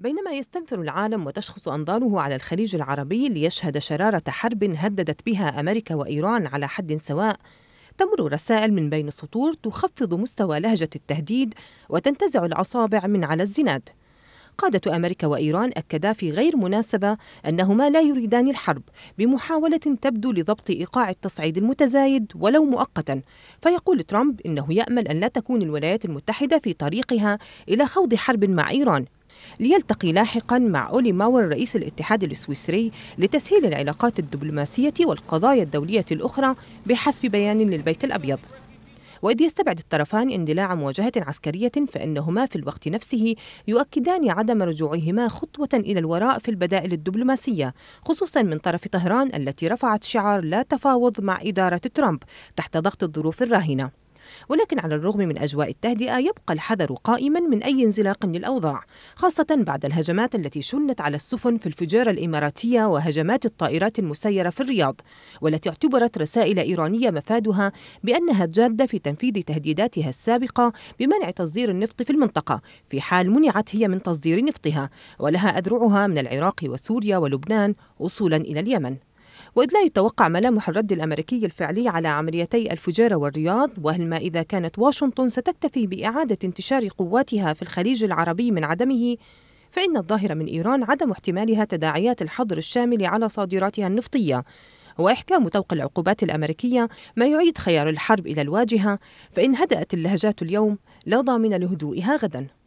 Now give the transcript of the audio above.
بينما يستنفر العالم وتشخص أنظاره على الخليج العربي ليشهد شرارة حرب هددت بها أمريكا وإيران على حد سواء تمر رسائل من بين السطور تخفض مستوى لهجة التهديد وتنتزع الأصابع من على الزناد قادة أمريكا وإيران أكدا في غير مناسبة أنهما لا يريدان الحرب بمحاولة تبدو لضبط إيقاع التصعيد المتزايد ولو مؤقتا فيقول ترامب إنه يأمل أن لا تكون الولايات المتحدة في طريقها إلى خوض حرب مع إيران ليلتقي لاحقا مع أولي ماور رئيس الاتحاد السويسري لتسهيل العلاقات الدبلوماسية والقضايا الدولية الأخرى بحسب بيان للبيت الأبيض وإذ يستبعد الطرفان اندلاع مواجهة عسكرية فإنهما في الوقت نفسه يؤكدان عدم رجوعهما خطوة إلى الوراء في البدائل الدبلوماسية خصوصا من طرف طهران التي رفعت شعار لا تفاوض مع إدارة ترامب تحت ضغط الظروف الراهنة ولكن على الرغم من أجواء التهدئة يبقى الحذر قائما من أي انزلاق للأوضاع خاصة بعد الهجمات التي شنت على السفن في الفجارة الإماراتية وهجمات الطائرات المسيرة في الرياض والتي اعتبرت رسائل إيرانية مفادها بأنها جادة في تنفيذ تهديداتها السابقة بمنع تصدير النفط في المنطقة في حال منعت هي من تصدير نفطها ولها أذرعها من العراق وسوريا ولبنان وصولا إلى اليمن وإذ لا يتوقع ملامح الرد الأمريكي الفعلي على عمليتي الفجارة والرياض وهل ما إذا كانت واشنطن ستكتفي بإعادة انتشار قواتها في الخليج العربي من عدمه فإن الظاهر من إيران عدم احتمالها تداعيات الحظر الشامل على صادراتها النفطية وإحكام توق العقوبات الأمريكية ما يعيد خيار الحرب إلى الواجهة فإن هدأت اللهجات اليوم لا ضامن لهدوئها غداً